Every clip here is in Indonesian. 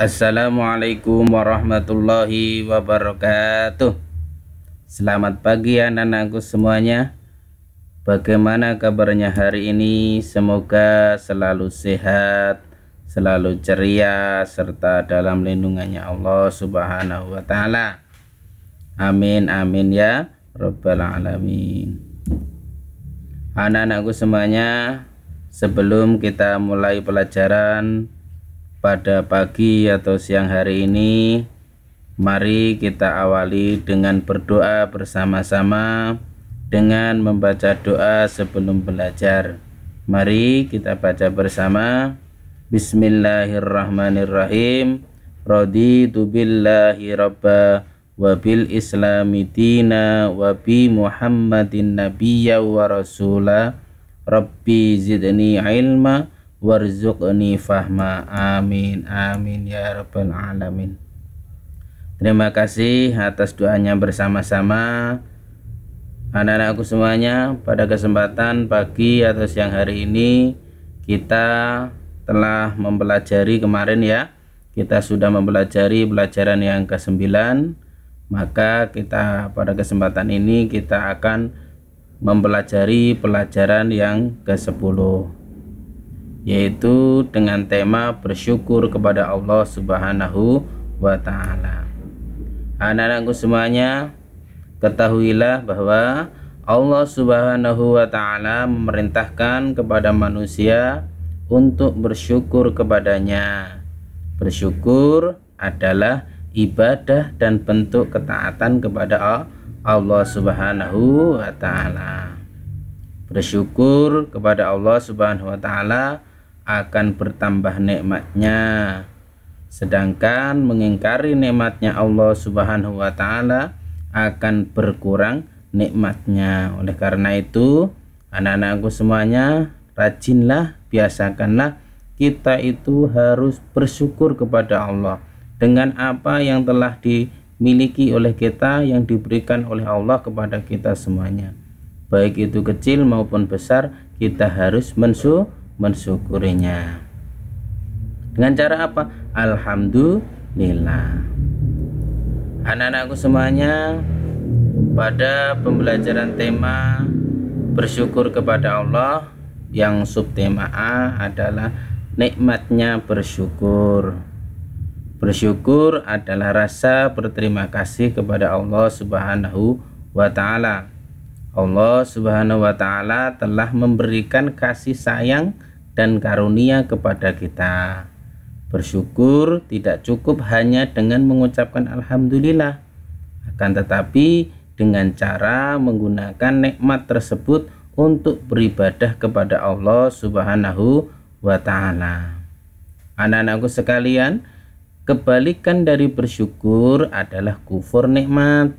Assalamualaikum warahmatullahi wabarakatuh Selamat pagi anak-anakku semuanya Bagaimana kabarnya hari ini? Semoga selalu sehat, selalu ceria, serta dalam lindungannya Allah subhanahu wa ta'ala Amin, amin ya Rabbal Alamin Anak-anakku semuanya Sebelum kita mulai pelajaran pada pagi atau siang hari ini, mari kita awali dengan berdoa bersama-sama dengan membaca doa sebelum belajar. Mari kita baca bersama. Bismillahirrahmanirrahim. Raditu billahi rabba wa bil islami dina wa Muhammadin nabiyya wa rasulah Rabbi zidni ilma warzuqni fahma amin amin ya rabbal alamin terima kasih atas doanya bersama-sama anak-anakku semuanya pada kesempatan pagi atau siang hari ini kita telah mempelajari kemarin ya kita sudah mempelajari pelajaran yang ke-9 maka kita pada kesempatan ini kita akan mempelajari pelajaran yang ke-10 yaitu dengan tema bersyukur kepada Allah Subhanahu wa taala. Anak-anakku semuanya, ketahuilah bahwa Allah Subhanahu wa taala memerintahkan kepada manusia untuk bersyukur kepadanya. Bersyukur adalah ibadah dan bentuk ketaatan kepada Allah. Allah Subhanahu wa taala. Bersyukur kepada Allah Subhanahu wa taala akan bertambah nikmatnya. Sedangkan mengingkari nikmatnya Allah Subhanahu wa taala akan berkurang nikmatnya. Oleh karena itu, anak-anakku semuanya, rajinlah, biasakanlah kita itu harus bersyukur kepada Allah dengan apa yang telah di miliki oleh kita yang diberikan oleh Allah kepada kita semuanya baik itu kecil maupun besar kita harus mensu mensyukurinya dengan cara apa Alhamdulillah anak-anakku semuanya pada pembelajaran tema bersyukur kepada Allah yang subtema A adalah nikmatnya bersyukur Bersyukur adalah rasa berterima kasih kepada Allah Subhanahu wa taala. Allah Subhanahu wa taala telah memberikan kasih sayang dan karunia kepada kita. Bersyukur tidak cukup hanya dengan mengucapkan alhamdulillah, akan tetapi dengan cara menggunakan nikmat tersebut untuk beribadah kepada Allah Subhanahu wa taala. Anak-anakku sekalian, Kebalikan dari bersyukur adalah kufur nikmat.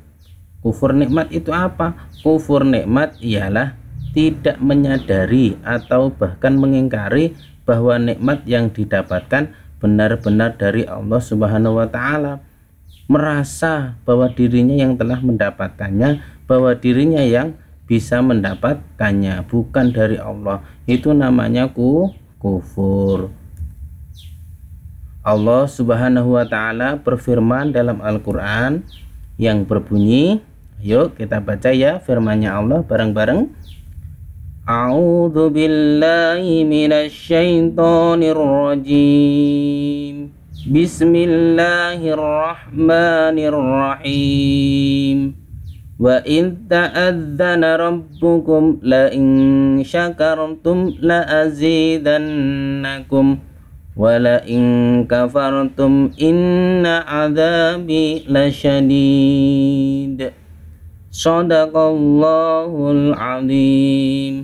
Kufur nikmat itu apa? Kufur nikmat ialah tidak menyadari atau bahkan mengingkari bahwa nikmat yang didapatkan benar-benar dari Allah Subhanahu wa taala. Merasa bahwa dirinya yang telah mendapatkannya, bahwa dirinya yang bisa mendapatkannya bukan dari Allah. Itu namanya ku kufur. Allah Subhanahu wa taala berfirman dalam Al-Qur'an yang berbunyi Yuk kita baca ya firmannya Allah bareng-bareng. A'udzu billahi minasyaitonir rajim. Bismillahirrahmanirrahim. Wa in ta'adzana rabbukum la in syakartum la azidannakum ولئن كفرتم إن عذابي لشديد صدق الله العظيم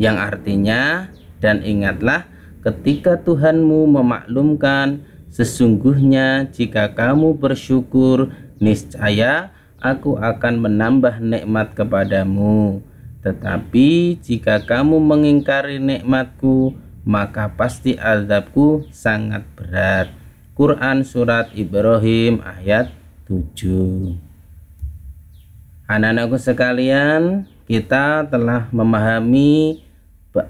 yang artinya dan ingatlah ketika Tuhanmu memaklumkan sesungguhnya jika kamu bersyukur niscaya aku akan menambah nikmat kepadamu tetapi jika kamu mengingkari nikmatku, maka pasti azabku sangat berat. Quran Surat Ibrahim ayat 7 Anak-anakku sekalian, kita telah memahami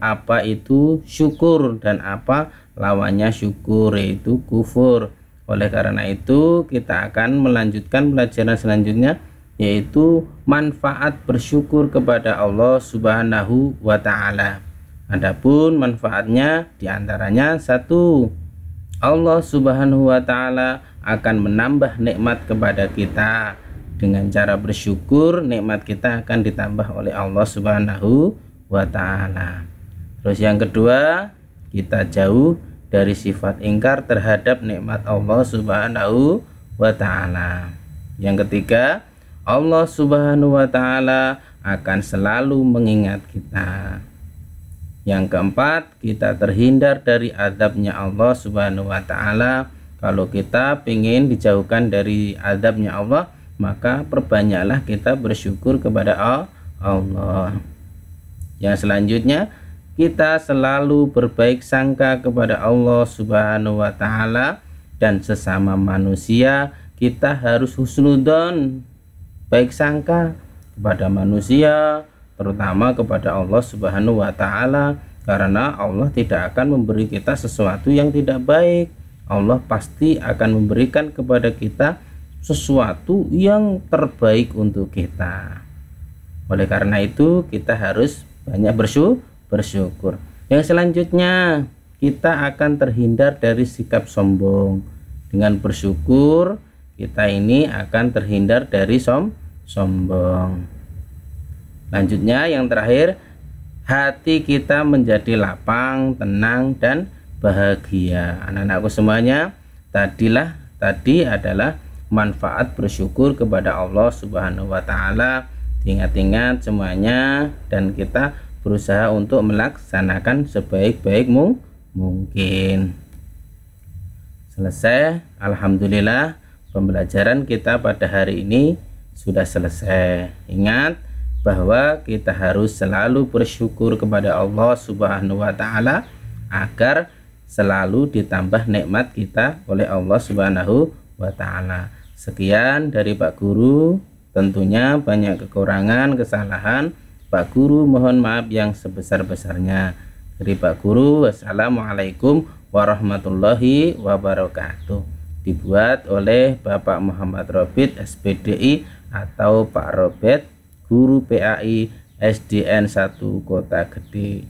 apa itu syukur dan apa lawannya syukur yaitu kufur. Oleh karena itu, kita akan melanjutkan pelajaran selanjutnya yaitu manfaat bersyukur kepada Allah Subhanahu wa taala. Adapun manfaatnya diantaranya satu Allah Subhanahu wa taala akan menambah nikmat kepada kita dengan cara bersyukur nikmat kita akan ditambah oleh Allah Subhanahu wa taala. Terus yang kedua, kita jauh dari sifat ingkar terhadap nikmat Allah Subhanahu wa taala. Yang ketiga, Allah Subhanahu wa taala akan selalu mengingat kita. Yang keempat, kita terhindar dari adabnya Allah Subhanahu wa taala. Kalau kita ingin dijauhkan dari adabnya Allah, maka perbanyaklah kita bersyukur kepada Allah. Yang selanjutnya, kita selalu berbaik sangka kepada Allah Subhanahu wa taala dan sesama manusia kita harus husnudon baik sangka kepada manusia terutama kepada Allah Subhanahu wa taala karena Allah tidak akan memberi kita sesuatu yang tidak baik. Allah pasti akan memberikan kepada kita sesuatu yang terbaik untuk kita. Oleh karena itu, kita harus banyak bersyukur. Yang selanjutnya, kita akan terhindar dari sikap sombong dengan bersyukur kita ini akan terhindar dari som sombong lanjutnya yang terakhir hati kita menjadi lapang tenang dan bahagia anak-anakku semuanya tadilah tadi adalah manfaat bersyukur kepada Allah Subhanahu wa taala. Ingat-ingat semuanya dan kita berusaha untuk melaksanakan sebaik baik mungkin. Selesai, alhamdulillah pembelajaran kita pada hari ini sudah selesai. Ingat bahwa kita harus selalu bersyukur kepada Allah Subhanahu wa taala agar selalu ditambah nikmat kita oleh Allah Subhanahu wa taala. Sekian dari Pak Guru. Tentunya banyak kekurangan, kesalahan. Pak Guru mohon maaf yang sebesar-besarnya. Dari Pak Guru, Wassalamualaikum warahmatullahi wabarakatuh dibuat oleh Bapak Muhammad Robit SPDI atau Pak Robert guru PAI SDN 1 Kota Gede.